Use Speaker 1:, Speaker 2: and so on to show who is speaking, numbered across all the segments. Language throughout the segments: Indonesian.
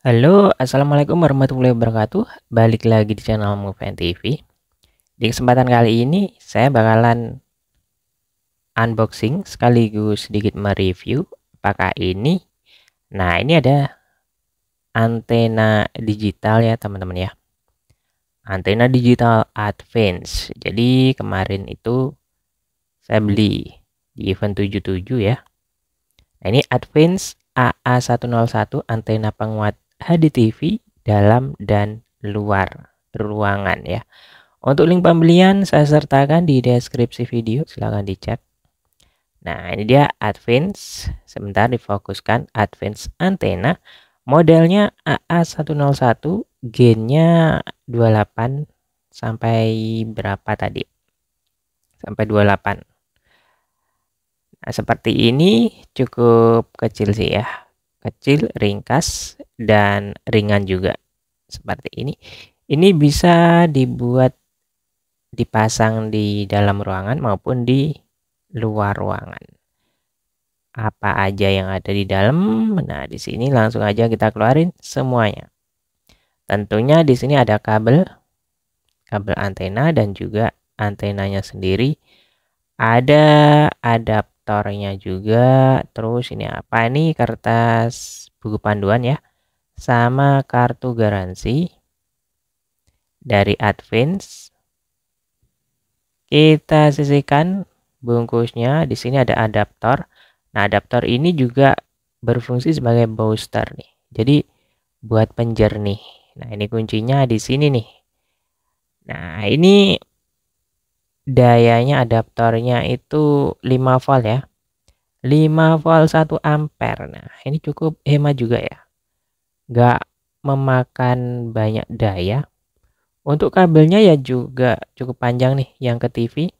Speaker 1: Halo, Assalamualaikum warahmatullahi wabarakatuh Balik lagi di channel Movement TV Di kesempatan kali ini saya bakalan unboxing sekaligus sedikit mereview Apakah ini? Nah ini ada antena digital ya teman-teman ya Antena digital advance Jadi kemarin itu saya beli di event 77 ya Nah ini advance AA101 antena penguat HDTV dalam dan luar ruangan ya. Untuk link pembelian saya sertakan di deskripsi video, silahkan dicek. Nah, ini dia advance, sebentar difokuskan advance antena. Modelnya AA101, gainnya 28 sampai berapa tadi? Sampai 28. Nah, seperti ini cukup kecil sih ya kecil, ringkas, dan ringan juga seperti ini. Ini bisa dibuat dipasang di dalam ruangan maupun di luar ruangan. Apa aja yang ada di dalam? Nah, di sini langsung aja kita keluarin semuanya. Tentunya di sini ada kabel, kabel antena dan juga antenanya sendiri. Ada adapter monitornya juga terus ini apa ini kertas buku panduan ya sama kartu garansi dari Advance kita sisihkan bungkusnya di sini ada adaptor nah adaptor ini juga berfungsi sebagai booster nih jadi buat penjernih nah ini kuncinya di sini nih nah ini dayanya adaptornya itu 5 volt ya 5 volt 1 ampere nah ini cukup hemat juga ya nggak memakan banyak daya untuk kabelnya ya juga cukup panjang nih yang ke TV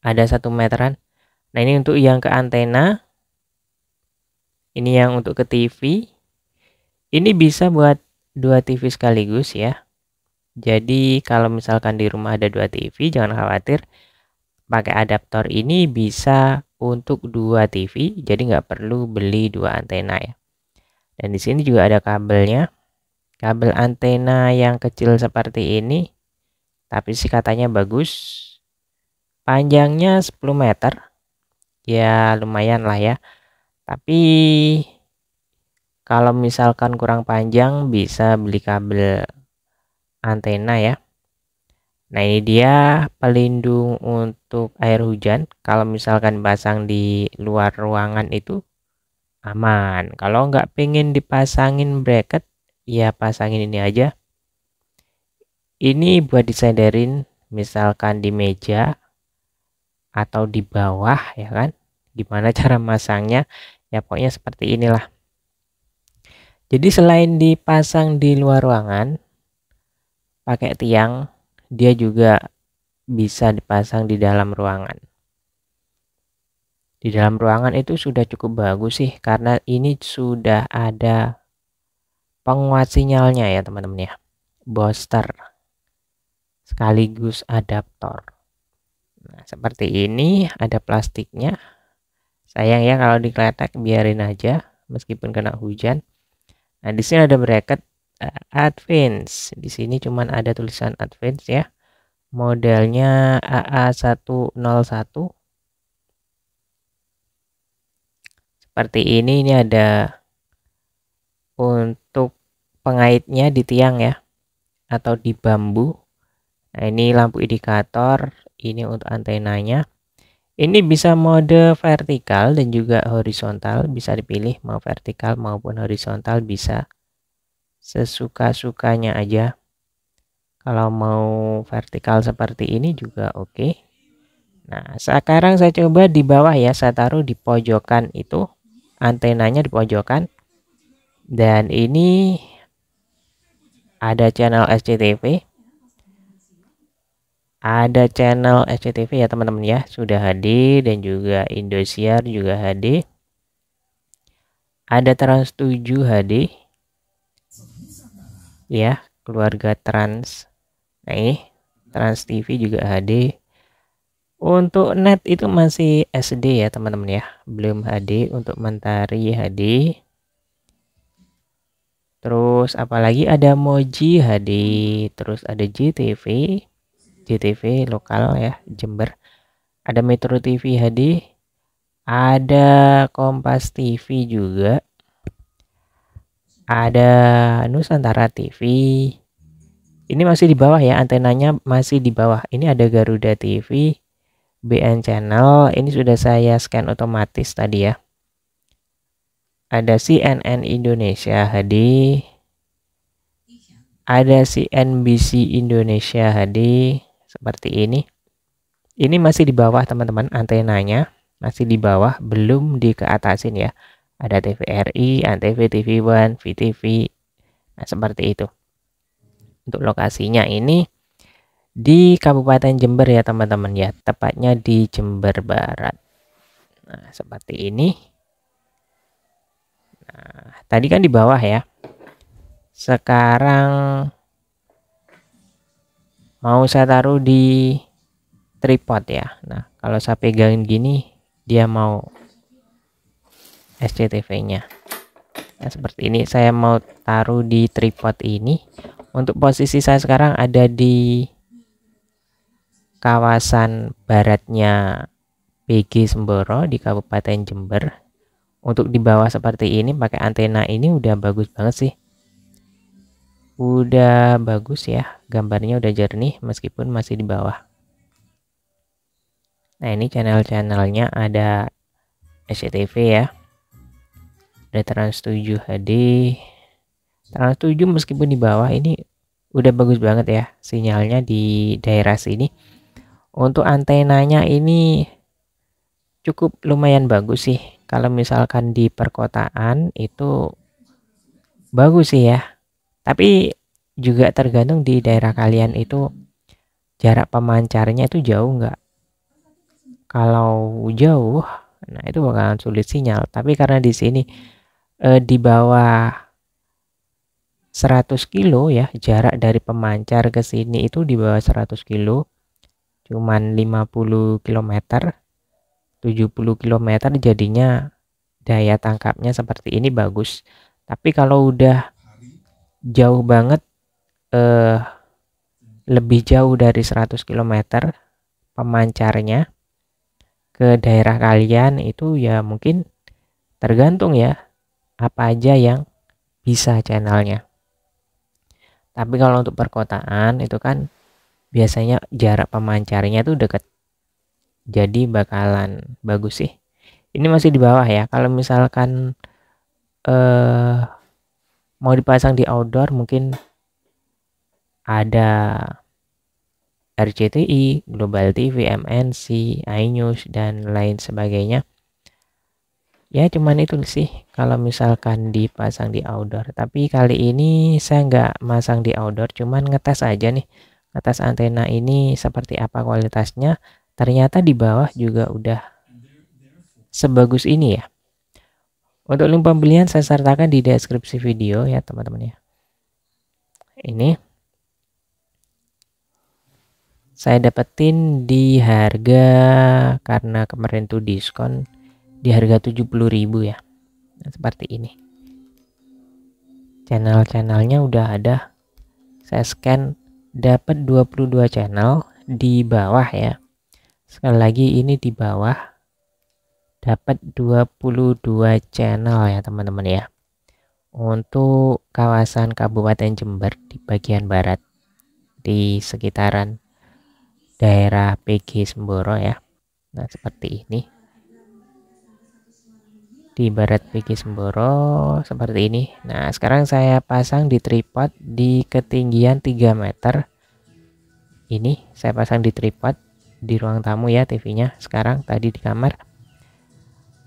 Speaker 1: ada satu meteran nah ini untuk yang ke antena ini yang untuk ke TV ini bisa buat dua TV sekaligus ya jadi kalau misalkan di rumah ada dua TV, jangan khawatir. Pakai adaptor ini bisa untuk dua TV, jadi nggak perlu beli dua antena ya. Dan di sini juga ada kabelnya. Kabel antena yang kecil seperti ini, tapi sih katanya bagus. Panjangnya 10 meter, ya lumayan lah ya. Tapi kalau misalkan kurang panjang bisa beli kabel antena ya nah ini dia pelindung untuk air hujan kalau misalkan pasang di luar ruangan itu aman kalau nggak pengen dipasangin bracket ya pasangin ini aja ini buat disenderin misalkan di meja atau di bawah ya kan gimana cara masangnya ya pokoknya seperti inilah jadi selain dipasang di luar ruangan pakai tiang, dia juga bisa dipasang di dalam ruangan. Di dalam ruangan itu sudah cukup bagus sih karena ini sudah ada penguat sinyalnya ya teman-teman ya. Booster sekaligus adaptor. Nah, seperti ini ada plastiknya. Sayang ya kalau dikeletek biarin aja meskipun kena hujan. Nah, di sini ada bracket Eh, advance di sini cuman ada tulisan advance ya modelnya AA101 seperti ini ini ada untuk pengaitnya di tiang ya atau di bambu nah ini lampu indikator ini untuk antenanya ini bisa mode vertikal dan juga horizontal bisa dipilih mau vertikal maupun horizontal bisa sesuka-sukanya aja kalau mau vertikal seperti ini juga oke okay. nah sekarang saya coba di bawah ya saya taruh di pojokan itu antenanya di pojokan dan ini ada channel SCTV ada channel SCTV ya teman-teman ya sudah HD dan juga Indosiar juga HD ada Trans 7 HD ya keluarga trans nah ini trans TV juga HD untuk net itu masih SD ya teman-teman ya belum HD untuk Mentari HD terus apalagi ada Moji HD terus ada JTV JTV lokal ya Jember ada Metro TV HD ada Kompas TV juga ada Nusantara TV. Ini masih di bawah ya, antenanya masih di bawah. Ini ada Garuda TV, BN Channel. Ini sudah saya scan otomatis tadi ya. Ada CNN Indonesia HD. Ada CNBC Indonesia HD seperti ini. Ini masih di bawah teman-teman antenanya, masih di bawah, belum di keatasin ya ada TVRI, ANTV, TV One, VTV, nah, seperti itu. Untuk lokasinya ini di Kabupaten Jember ya teman-teman ya, tepatnya di Jember Barat. Nah, seperti ini. Nah, tadi kan di bawah ya. Sekarang mau saya taruh di tripod ya. Nah, kalau saya pegang gini dia mau SCTV-nya. Nah, seperti ini saya mau taruh di tripod ini. Untuk posisi saya sekarang ada di kawasan baratnya PG Semboro di Kabupaten Jember. Untuk di bawah seperti ini pakai antena ini udah bagus banget sih. Udah bagus ya, gambarnya udah jernih meskipun masih di bawah. Nah, ini channel-channelnya ada SCTV ya ada trans 7 HD trans 7 meskipun di bawah ini udah bagus banget ya sinyalnya di daerah sini untuk antenanya ini cukup lumayan bagus sih kalau misalkan di perkotaan itu bagus sih ya tapi juga tergantung di daerah kalian itu jarak pemancarnya itu jauh nggak kalau jauh nah itu bakalan sulit sinyal tapi karena di sini eh, di bawah 100 kilo ya jarak dari pemancar ke sini itu di bawah 100 kilo cuman 50 km 70 km jadinya daya tangkapnya seperti ini bagus tapi kalau udah jauh banget eh, lebih jauh dari 100 km pemancarnya ke daerah kalian itu ya mungkin tergantung ya apa aja yang bisa channelnya. Tapi kalau untuk perkotaan itu kan biasanya jarak pemancarnya tuh deket. Jadi bakalan bagus sih. Ini masih di bawah ya. Kalau misalkan eh mau dipasang di outdoor mungkin ada RCTI, Global TV, MNC, iNews, dan lain sebagainya ya cuman itu sih kalau misalkan dipasang di outdoor tapi kali ini saya nggak masang di outdoor cuman ngetes aja nih ngetes antena ini seperti apa kualitasnya ternyata di bawah juga udah sebagus ini ya untuk link pembelian saya sertakan di deskripsi video ya teman-teman ya ini saya dapetin di harga karena kemarin tuh diskon di harga 70.000 ya nah, seperti ini channel-channelnya udah ada saya scan dapat 22 channel di bawah ya sekali lagi ini di bawah dapat 22 channel ya teman-teman ya untuk kawasan Kabupaten Jember di bagian barat di sekitaran daerah PG Semboro ya nah seperti ini di barat Vicky Semboro seperti ini. Nah, sekarang saya pasang di tripod di ketinggian 3 meter. Ini saya pasang di tripod di ruang tamu ya TV-nya sekarang tadi di kamar.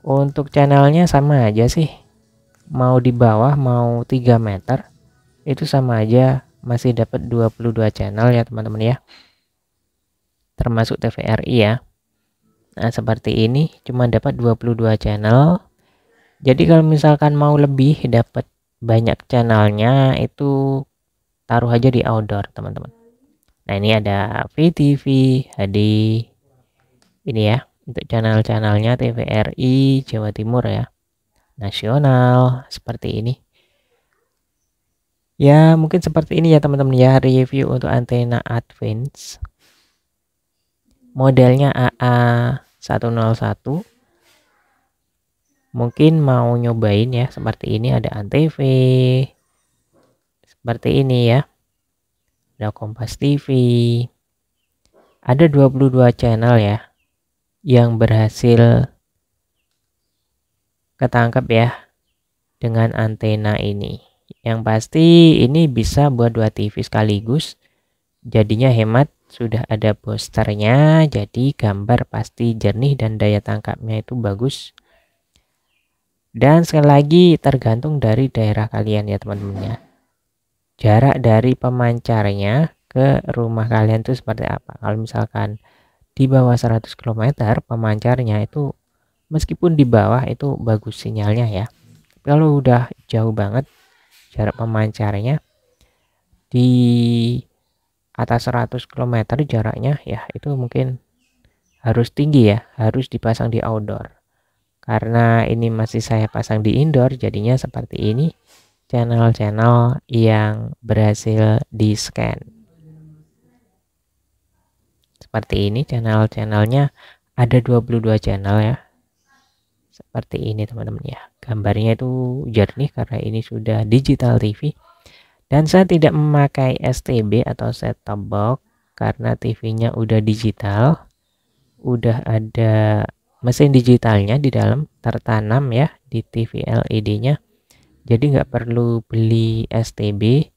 Speaker 1: Untuk channelnya sama aja sih. Mau di bawah mau 3 meter itu sama aja masih dapat 22 channel ya teman-teman ya. Termasuk TVRI ya. Nah, seperti ini cuma dapat 22 channel jadi kalau misalkan mau lebih dapat banyak channelnya itu taruh aja di outdoor teman-teman nah ini ada VTV HD ini ya untuk channel-channelnya TVRI Jawa Timur ya nasional seperti ini ya mungkin seperti ini ya teman-teman ya review untuk antena Advance modelnya AA101 mungkin mau nyobain ya seperti ini ada Antv seperti ini ya ada Kompas TV ada 22 channel ya yang berhasil ketangkap ya dengan antena ini yang pasti ini bisa buat dua TV sekaligus jadinya hemat sudah ada posternya jadi gambar pasti jernih dan daya tangkapnya itu bagus dan sekali lagi tergantung dari daerah kalian ya teman-teman ya. Jarak dari pemancarnya ke rumah kalian itu seperti apa. Kalau misalkan di bawah 100 km pemancarnya itu meskipun di bawah itu bagus sinyalnya ya. Kalau udah jauh banget jarak pemancarnya di atas 100 km jaraknya ya itu mungkin harus tinggi ya, harus dipasang di outdoor. Karena ini masih saya pasang di indoor jadinya seperti ini channel-channel yang berhasil di scan. Seperti ini channel-channelnya ada 22 channel ya. Seperti ini teman-teman ya. Gambarnya itu jernih karena ini sudah digital TV. Dan saya tidak memakai STB atau set top box karena TV-nya udah digital. Udah ada mesin digitalnya di dalam tertanam ya di TV LED-nya. Jadi nggak perlu beli STB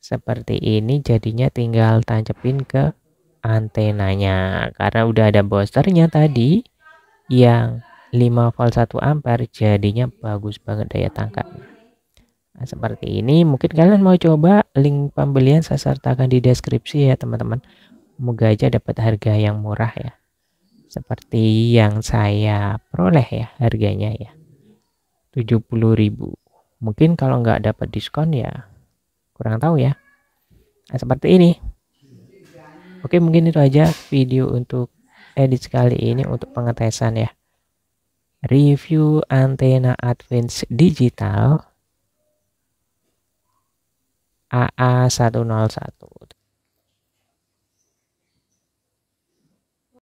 Speaker 1: seperti ini jadinya tinggal tancepin ke antenanya karena udah ada boosternya tadi yang 5 volt 1 ampere jadinya bagus banget daya tangkapnya. Nah, seperti ini mungkin kalian mau coba link pembelian saya sertakan di deskripsi ya teman-teman. Moga aja dapat harga yang murah ya seperti yang saya peroleh ya harganya ya 70.000 mungkin kalau nggak dapat diskon ya kurang tahu ya nah, seperti ini oke mungkin itu aja video untuk edit kali ini untuk pengetesan ya review antena advance digital AA101